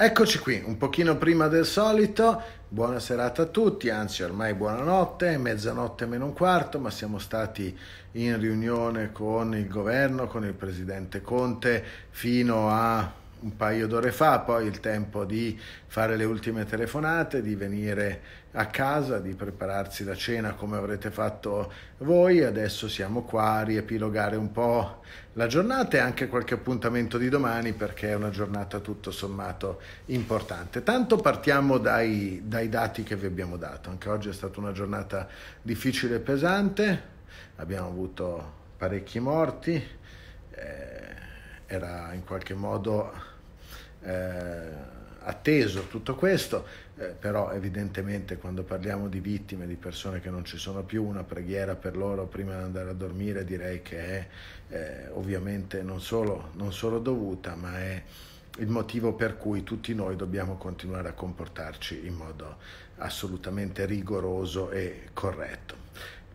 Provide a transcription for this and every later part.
Eccoci qui, un pochino prima del solito, buona serata a tutti, anzi ormai buonanotte, mezzanotte meno un quarto, ma siamo stati in riunione con il governo, con il presidente Conte fino a un paio d'ore fa, poi il tempo di fare le ultime telefonate, di venire a casa, di prepararsi la cena come avrete fatto voi. Adesso siamo qua a riepilogare un po' la giornata e anche qualche appuntamento di domani perché è una giornata tutto sommato importante. Tanto partiamo dai, dai dati che vi abbiamo dato. Anche oggi è stata una giornata difficile e pesante, abbiamo avuto parecchi morti. Eh, era in qualche modo eh, atteso tutto questo, eh, però evidentemente quando parliamo di vittime, di persone che non ci sono più, una preghiera per loro prima di andare a dormire direi che è eh, ovviamente non solo, non solo dovuta, ma è il motivo per cui tutti noi dobbiamo continuare a comportarci in modo assolutamente rigoroso e corretto.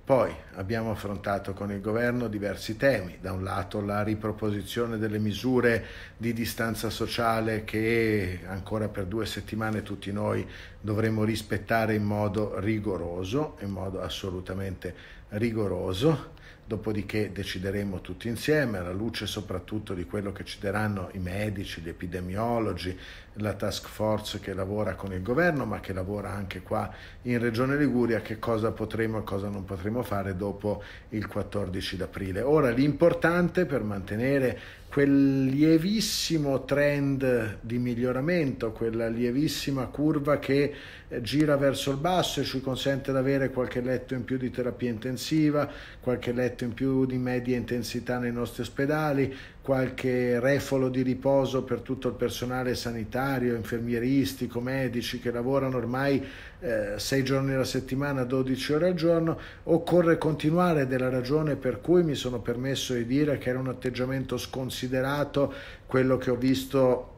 Poi abbiamo affrontato con il governo diversi temi, da un lato la riproposizione delle misure di distanza sociale che ancora per due settimane tutti noi dovremo rispettare in modo rigoroso, in modo assolutamente rigoroso, dopodiché decideremo tutti insieme alla luce soprattutto di quello che ci daranno i medici, gli epidemiologi, la task force che lavora con il governo ma che lavora anche qua in Regione Liguria che cosa potremo e cosa non potremo fare dopo il 14 d'aprile. Ora l'importante per mantenere quel lievissimo trend di miglioramento, quella lievissima curva che eh, gira verso il basso e ci consente di avere qualche letto in più di terapia intensiva, qualche letto in più di media intensità nei nostri ospedali, qualche refolo di riposo per tutto il personale sanitario, infermieristico, medici che lavorano ormai eh, sei giorni alla settimana, 12 ore al giorno, occorre continuare della ragione per cui mi sono permesso di dire che era un atteggiamento sconsiderato quello che ho visto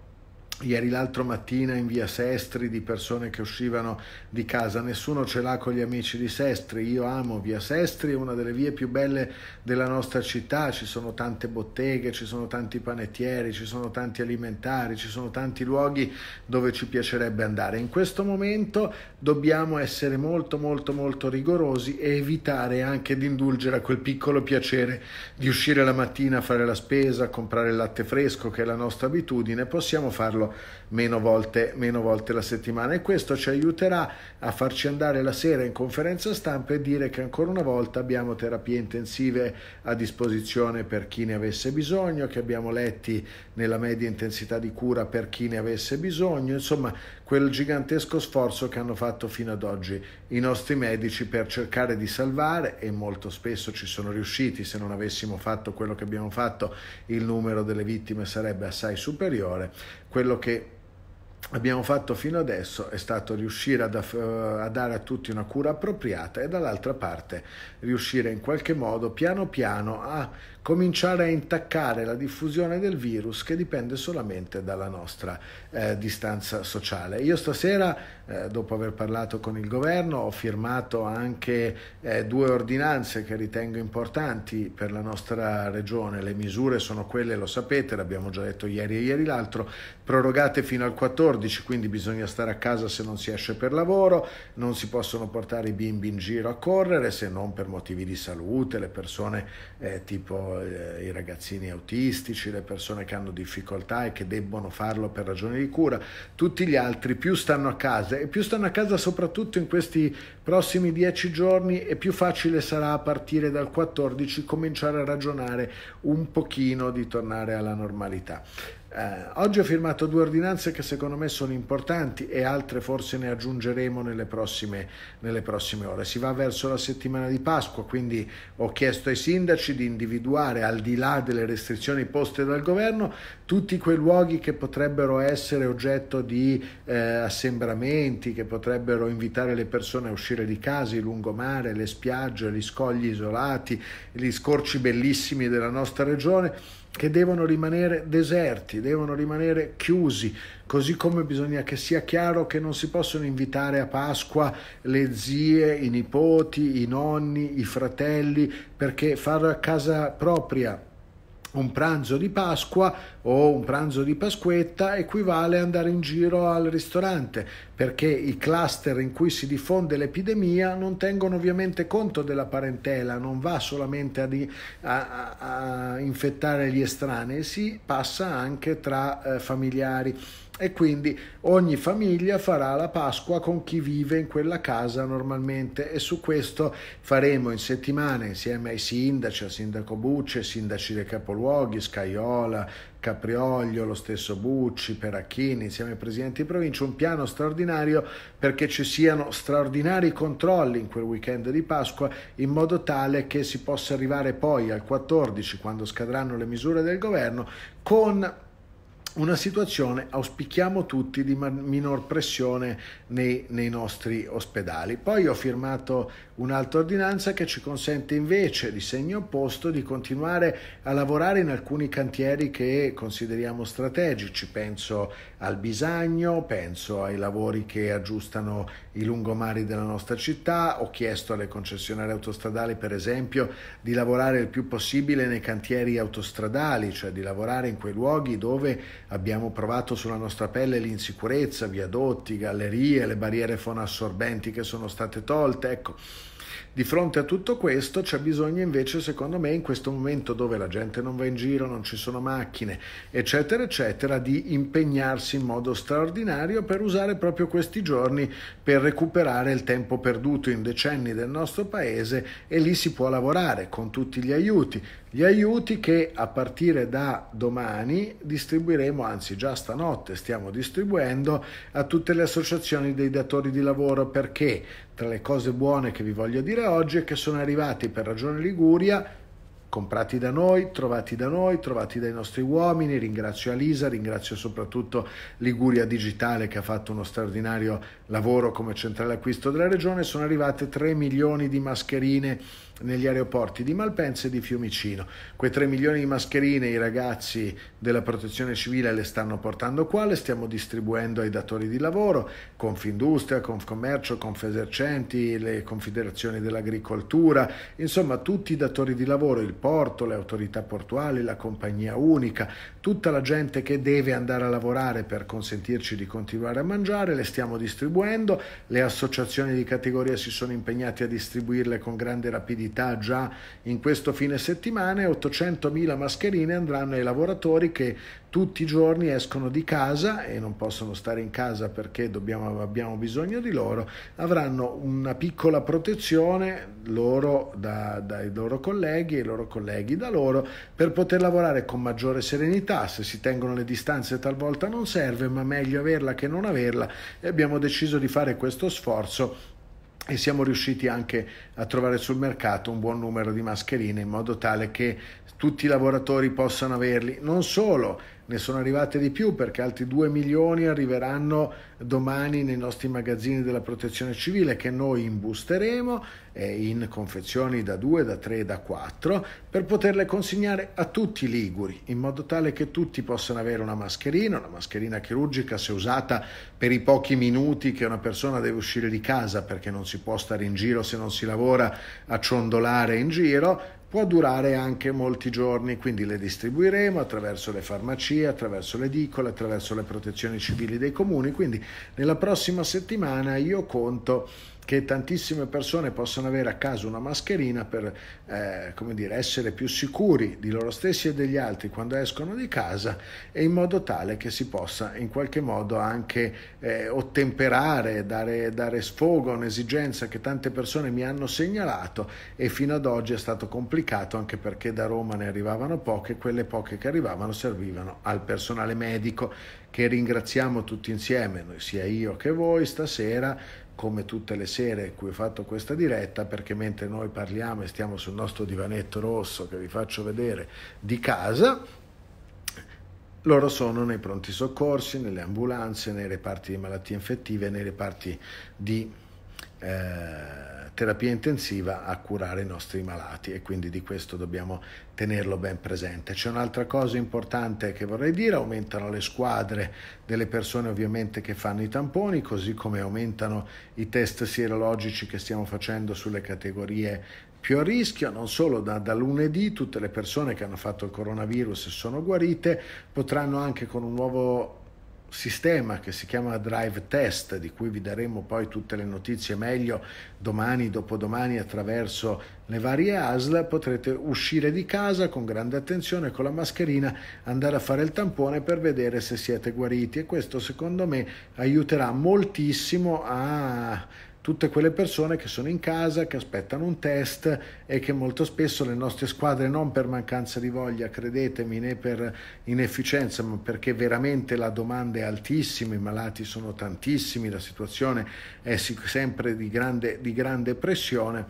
ieri l'altro mattina in via Sestri di persone che uscivano di casa. Nessuno ce l'ha con gli amici di Sestri. Io amo via Sestri, è una delle vie più belle della nostra città. Ci sono tante botteghe, ci sono tanti panettieri, ci sono tanti alimentari, ci sono tanti luoghi dove ci piacerebbe andare. In questo momento dobbiamo essere molto molto molto rigorosi e evitare anche di indulgere a quel piccolo piacere di uscire la mattina a fare la spesa, comprare il latte fresco che è la nostra abitudine. Possiamo farlo farlo meno volte, meno volte la settimana e questo ci aiuterà a farci andare la sera in conferenza stampa e dire che ancora una volta abbiamo terapie intensive a disposizione per chi ne avesse bisogno, che abbiamo letti nella media intensità di cura per chi ne avesse bisogno, insomma quel gigantesco sforzo che hanno fatto fino ad oggi i nostri medici per cercare di salvare, e molto spesso ci sono riusciti, se non avessimo fatto quello che abbiamo fatto il numero delle vittime sarebbe assai superiore, quello che abbiamo fatto fino adesso è stato riuscire ad, a dare a tutti una cura appropriata e dall'altra parte riuscire in qualche modo piano piano a cominciare a intaccare la diffusione del virus che dipende solamente dalla nostra eh, distanza sociale. Io stasera, eh, dopo aver parlato con il governo, ho firmato anche eh, due ordinanze che ritengo importanti per la nostra regione. Le misure sono quelle, lo sapete, l'abbiamo già detto ieri e ieri l'altro, prorogate fino al 14, quindi bisogna stare a casa se non si esce per lavoro, non si possono portare i bimbi in giro a correre se non per motivi di salute, le persone eh, tipo eh, i ragazzini autistici, le persone che hanno difficoltà e che debbono farlo per ragioni di cura, tutti gli altri più stanno a casa e più stanno a casa soprattutto in questi prossimi dieci giorni e più facile sarà a partire dal 14 cominciare a ragionare un pochino di tornare alla normalità. Eh, oggi ho firmato due ordinanze che secondo me sono importanti e altre forse ne aggiungeremo nelle prossime, nelle prossime ore. Si va verso la settimana di Pasqua, quindi ho chiesto ai sindaci di individuare, al di là delle restrizioni poste dal governo, tutti quei luoghi che potrebbero essere oggetto di eh, assembramenti, che potrebbero invitare le persone a uscire di casa, il lungomare, le spiagge, gli scogli isolati, gli scorci bellissimi della nostra regione che devono rimanere deserti, devono rimanere chiusi, così come bisogna che sia chiaro che non si possono invitare a Pasqua le zie, i nipoti, i nonni, i fratelli, perché far a casa propria un pranzo di Pasqua o un pranzo di Pasquetta equivale ad andare in giro al ristorante perché i cluster in cui si diffonde l'epidemia non tengono ovviamente conto della parentela, non va solamente a, di, a, a infettare gli estranei, si passa anche tra eh, familiari e quindi ogni famiglia farà la Pasqua con chi vive in quella casa normalmente e su questo faremo in settimana insieme ai sindaci, al sindaco Bucce, sindaci dei capoluoghi, Scaiola, Caprioglio, lo stesso Bucci, Peracchini, insieme ai presidenti di provincia, un piano straordinario perché ci siano straordinari controlli in quel weekend di Pasqua in modo tale che si possa arrivare poi al 14, quando scadranno le misure del governo, con una situazione auspichiamo tutti di minor pressione nei, nei, nostri ospedali. Poi ho firmato un'altra ordinanza che ci consente invece di segno opposto di continuare a lavorare in alcuni cantieri che consideriamo strategici, penso al bisagno, penso ai lavori che aggiustano i lungomari della nostra città, ho chiesto alle concessionarie autostradali per esempio di lavorare il più possibile nei cantieri autostradali, cioè di lavorare in quei luoghi dove Abbiamo provato sulla nostra pelle l'insicurezza, viadotti, gallerie, le barriere fonoassorbenti che sono state tolte, ecco. Di fronte a tutto questo c'è bisogno invece, secondo me, in questo momento dove la gente non va in giro, non ci sono macchine, eccetera, eccetera, di impegnarsi in modo straordinario per usare proprio questi giorni per recuperare il tempo perduto in decenni del nostro paese e lì si può lavorare con tutti gli aiuti, gli aiuti che a partire da domani distribuiremo, anzi già stanotte stiamo distribuendo a tutte le associazioni dei datori di lavoro perché tra le cose buone che vi voglio dire oggi è che sono arrivati per Ragione Liguria comprati da noi, trovati da noi, trovati dai nostri uomini. Ringrazio Alisa, ringrazio soprattutto Liguria Digitale che ha fatto uno straordinario lavoro come centrale acquisto della regione. Sono arrivate 3 milioni di mascherine negli aeroporti di Malpensa e di Fiumicino. Quei 3 milioni di mascherine i ragazzi della protezione civile le stanno portando qua, le stiamo distribuendo ai datori di lavoro, Confindustria, Confcommercio, Confesercenti, le confederazioni dell'agricoltura, insomma tutti i datori di lavoro, il porto, le autorità portuali, la compagnia unica, tutta la gente che deve andare a lavorare per consentirci di continuare a mangiare, le stiamo distribuendo, le associazioni di categoria si sono impegnate a distribuirle con grande rapidità già in questo fine settimana e 800.000 mascherine andranno ai lavoratori che tutti i giorni escono di casa e non possono stare in casa perché dobbiamo, abbiamo bisogno di loro, avranno una piccola protezione loro da, dai loro colleghi e i loro colleghi da loro per poter lavorare con maggiore serenità. Se si tengono le distanze talvolta non serve, ma meglio averla che non averla e abbiamo deciso di fare questo sforzo e siamo riusciti anche a trovare sul mercato un buon numero di mascherine in modo tale che tutti i lavoratori possano averli. Non solo, ne sono arrivate di più perché altri 2 milioni arriveranno domani nei nostri magazzini della protezione civile che noi imbusteremo eh, in confezioni da 2, da 3, da 4 per poterle consegnare a tutti i liguri in modo tale che tutti possano avere una mascherina, una mascherina chirurgica se usata per i pochi minuti che una persona deve uscire di casa perché non si può stare in giro se non si lavora a ciondolare in giro, può durare anche molti giorni, quindi le distribuiremo attraverso le farmacie, attraverso le edicole, attraverso le protezioni civili dei comuni, quindi nella prossima settimana io conto che tantissime persone possano avere a casa una mascherina per eh, dire, essere più sicuri di loro stessi e degli altri quando escono di casa e in modo tale che si possa in qualche modo anche eh, ottemperare, dare, dare sfogo a un'esigenza che tante persone mi hanno segnalato e fino ad oggi è stato complicato anche perché da Roma ne arrivavano poche e quelle poche che arrivavano servivano al personale medico che ringraziamo tutti insieme, sia io che voi stasera come tutte le sere in cui ho fatto questa diretta, perché mentre noi parliamo e stiamo sul nostro divanetto rosso che vi faccio vedere di casa, loro sono nei pronti soccorsi, nelle ambulanze, nei reparti di malattie infettive, nei reparti di eh, terapia intensiva a curare i nostri malati e quindi di questo dobbiamo tenerlo ben presente. C'è un'altra cosa importante che vorrei dire, aumentano le squadre delle persone ovviamente che fanno i tamponi, così come aumentano i test sierologici che stiamo facendo sulle categorie più a rischio, non solo da, da, lunedì tutte le persone che hanno fatto il coronavirus e sono guarite potranno anche con un nuovo sistema che si chiama Drive Test, di cui vi daremo poi tutte le notizie meglio domani, dopodomani attraverso le varie ASL, potrete uscire di casa con grande attenzione, con la mascherina, andare a fare il tampone per vedere se siete guariti e questo secondo me aiuterà moltissimo a tutte quelle persone che sono in casa, che aspettano un test e che molto spesso le nostre squadre non per mancanza di voglia, credetemi, né per inefficienza, ma perché veramente la domanda è altissima, i malati sono tantissimi, la situazione è sempre di grande, di grande pressione,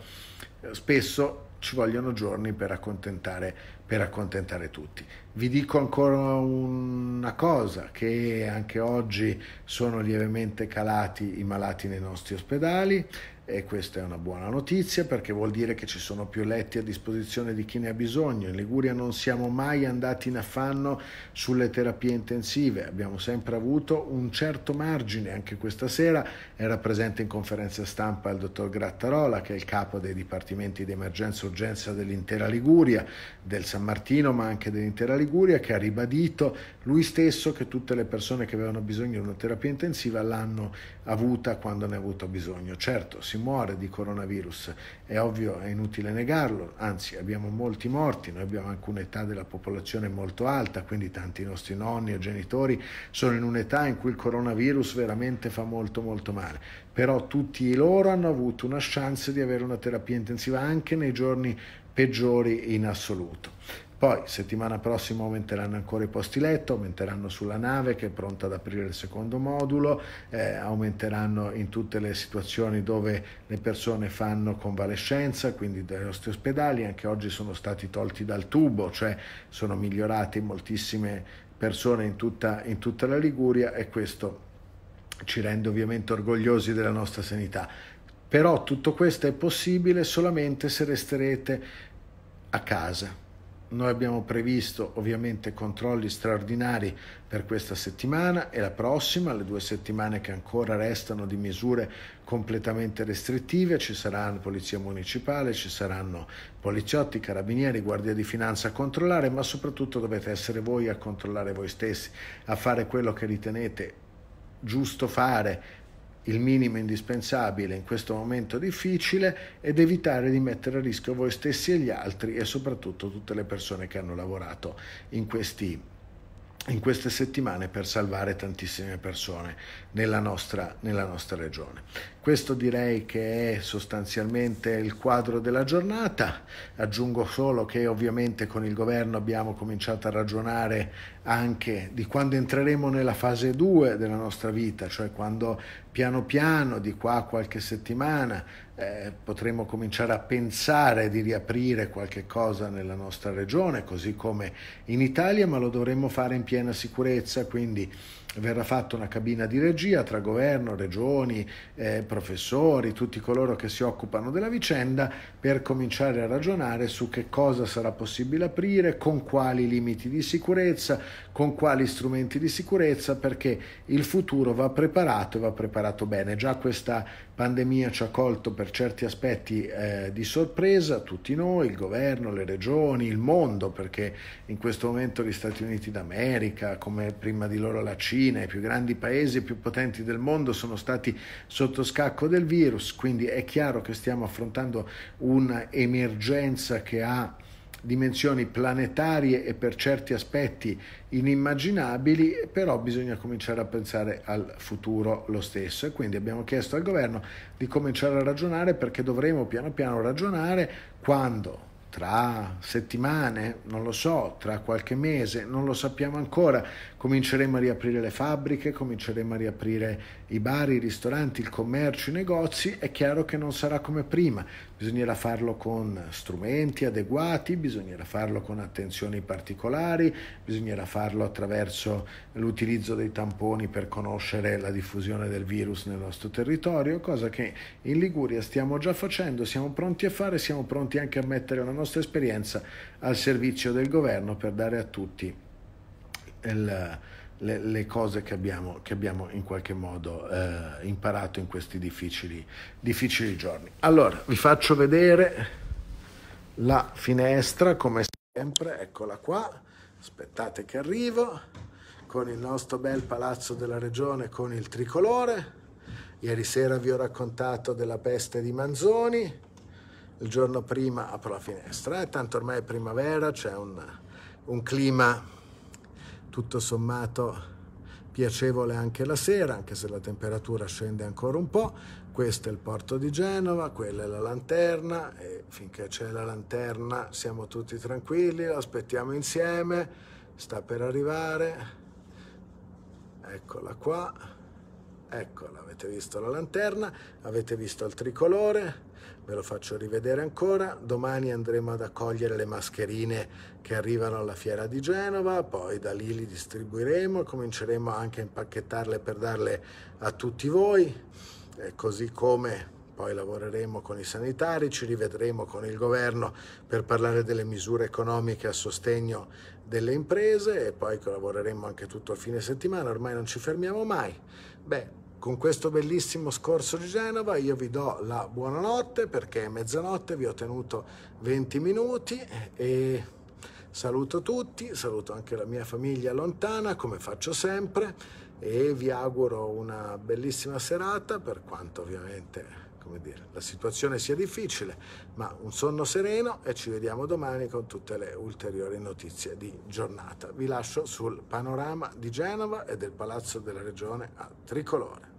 spesso ci vogliono giorni per accontentare, per accontentare tutti. Vi dico ancora una cosa, che anche oggi sono lievemente calati i malati nei nostri ospedali, e questa è una buona notizia perché vuol dire che ci sono più letti a disposizione di chi ne ha bisogno. In Liguria non siamo mai andati in affanno sulle terapie intensive, abbiamo sempre avuto un certo margine, anche questa sera era presente in conferenza stampa il dottor Grattarola che è il capo dei dipartimenti di emergenza e urgenza dell'intera Liguria, del San Martino ma anche dell'intera Liguria che ha ribadito lui stesso che tutte le persone che avevano bisogno di una terapia intensiva l'hanno avuta quando ne ha avuto bisogno. Certo, si muore di coronavirus, è ovvio, è inutile negarlo, anzi abbiamo molti morti, noi abbiamo anche un'età della popolazione molto alta, quindi tanti nostri nonni o genitori sono in un'età in cui il coronavirus veramente fa molto molto male, però tutti loro hanno avuto una chance di avere una terapia intensiva anche nei giorni peggiori in assoluto. Poi settimana prossima aumenteranno ancora i posti letto, aumenteranno sulla nave che è pronta ad aprire il secondo modulo, eh, aumenteranno in tutte le situazioni dove le persone fanno convalescenza, quindi dai nostri ospedali, anche oggi sono stati tolti dal tubo, cioè sono migliorate moltissime persone in tutta, in tutta la Liguria e questo ci rende ovviamente orgogliosi della nostra sanità. Però tutto questo è possibile solamente se resterete a casa noi abbiamo previsto ovviamente controlli straordinari per questa settimana e la prossima, le due settimane che ancora restano di misure completamente restrittive, ci saranno la polizia municipale, ci saranno poliziotti, carabinieri, guardia di finanza a controllare, ma soprattutto dovete essere voi a controllare voi stessi, a fare quello che ritenete giusto fare il minimo indispensabile in questo momento difficile ed evitare di mettere a rischio voi stessi e gli altri e soprattutto tutte le persone che hanno lavorato in questi in queste settimane per salvare tantissime persone nella nostra, nella nostra regione. Questo direi che è sostanzialmente il quadro della giornata. Aggiungo solo che ovviamente con il governo abbiamo cominciato a ragionare anche di quando entreremo nella fase 2 della nostra vita, cioè quando piano piano, di qua a qualche settimana, eh, potremo cominciare a pensare di riaprire qualche cosa nella nostra regione, così come in Italia, ma lo dovremmo fare in piena sicurezza, quindi verrà fatta una cabina di regia tra governo, regioni, eh, professori, tutti coloro che si occupano della vicenda per cominciare a ragionare su che cosa sarà possibile aprire, con quali limiti di sicurezza, con quali strumenti di sicurezza, perché il futuro va preparato e va preparato bene. Già questa pandemia ci ha colto per certi aspetti eh, di sorpresa, tutti noi, il governo, le regioni, il mondo, perché in questo momento gli Stati Uniti d'America, come prima di loro la Cina, i più grandi paesi e più potenti del mondo sono stati sotto scacco del virus, quindi è chiaro che stiamo affrontando un'emergenza che ha dimensioni planetarie e per certi aspetti inimmaginabili, però bisogna cominciare a pensare al futuro lo stesso e quindi abbiamo chiesto al governo di cominciare a ragionare perché dovremo piano piano ragionare quando tra settimane, non lo so, tra qualche mese, non lo sappiamo ancora, cominceremo a riaprire le fabbriche, cominceremo a riaprire i bar, i ristoranti, il commercio, i negozi, è chiaro che non sarà come prima, bisognerà farlo con strumenti adeguati, bisognerà farlo con attenzioni particolari, bisognerà farlo attraverso l'utilizzo dei tamponi per conoscere la diffusione del virus nel nostro territorio, cosa che in Liguria stiamo già facendo, siamo pronti a fare, siamo pronti anche a mettere la nostra esperienza al servizio del governo per dare a tutti il, le, le, cose che abbiamo, che abbiamo, in qualche modo eh, imparato in questi difficili, difficili giorni. Allora, vi faccio vedere la finestra come sempre, eccola qua, aspettate che arrivo, con il nostro bel palazzo della regione con il tricolore. Ieri sera vi ho raccontato della peste di Manzoni, il giorno prima apro la finestra, eh, tanto ormai è primavera, c'è un, un clima tutto sommato piacevole anche la sera, anche se la temperatura scende ancora un po'. Questo è il porto di Genova, quella è la lanterna e finché c'è la lanterna siamo tutti tranquilli, lo aspettiamo insieme, sta per arrivare. Eccola qua ecco avete visto la lanterna, avete visto il tricolore, ve lo faccio rivedere ancora. Domani andremo ad accogliere le mascherine che arrivano alla fiera di Genova, poi da lì li distribuiremo, cominceremo anche a impacchettarle per darle a tutti voi, e così come poi lavoreremo con i sanitari, ci rivedremo con il governo per parlare delle misure economiche a sostegno delle imprese e poi lavoreremo anche tutto il fine settimana, ormai non ci fermiamo mai. Beh, con questo bellissimo scorso di Genova io vi do la buonanotte perché è mezzanotte, vi ho tenuto 20 minuti e saluto tutti, saluto anche la mia famiglia lontana come faccio sempre e vi auguro una bellissima serata per quanto ovviamente come dire, la situazione sia difficile, ma un sonno sereno e ci vediamo domani con tutte le ulteriori notizie di giornata. Vi lascio sul panorama di Genova e del Palazzo della Regione a tricolore.